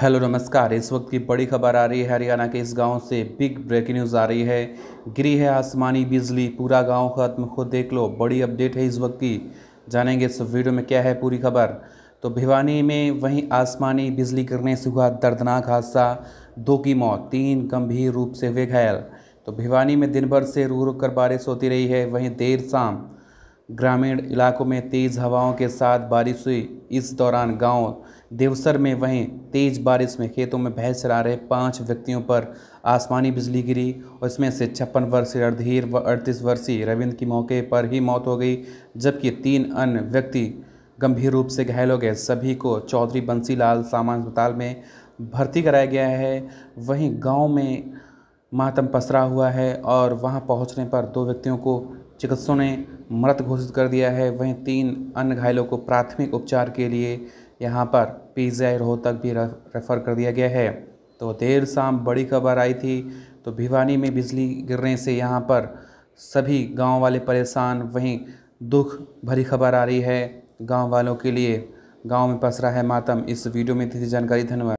hello नमस्कार इस वक्त की बड़ी खबर आ रही है हरियाणा के इस गांव से बिग ब्रेकिंग न्यूज़ आ रही है गिरी है आसमानी बिजली पूरा गांव खत्म खुद देख लो बड़ी अपडेट है इस वक्त की जानेंगे इस वीडियो में क्या है पूरी खबर तो भिवानी में वहीं आसमानी बिजली गिरने से हुआ दर्दनाक हादसा दो की मौत तीन गंभीर रूप से हुए घायल तो भिवानी में दिन भर से रू रुक कर बारिश होती रही है वहीं देर शाम ग्रामीण इलाकों में तेज़ हवाओं के साथ बारिश हुई इस दौरान गांव देवसर में वहीं तेज़ बारिश में खेतों में बह चरा रहे पाँच व्यक्तियों पर आसमानी बिजली गिरी और इसमें से छप्पन वर्षीय अर्धीर व अड़तीस वर्षीय रविंद्र की मौके पर ही मौत हो गई जबकि तीन अन्य व्यक्ति गंभीर रूप से घायल हो गए सभी को चौधरी बंसीलाल सामान अस्पताल में भर्ती कराया गया है वहीं गांव में मातम पसरा हुआ है और वहां पहुंचने पर दो व्यक्तियों को चिकित्सकों ने मृत घोषित कर दिया है वहीं तीन अन्य घायलों को प्राथमिक उपचार के लिए यहाँ पर पीजीआई रोहतक भी रेफ़र कर दिया गया है तो देर शाम बड़ी खबर आई थी तो भिवानी में बिजली गिरने से यहाँ पर सभी गांव वाले परेशान वहीं दुख भरी खबर आ रही है गांव वालों के लिए गांव में पसरा है मातम इस वीडियो में थी जानकारी धन्यवाद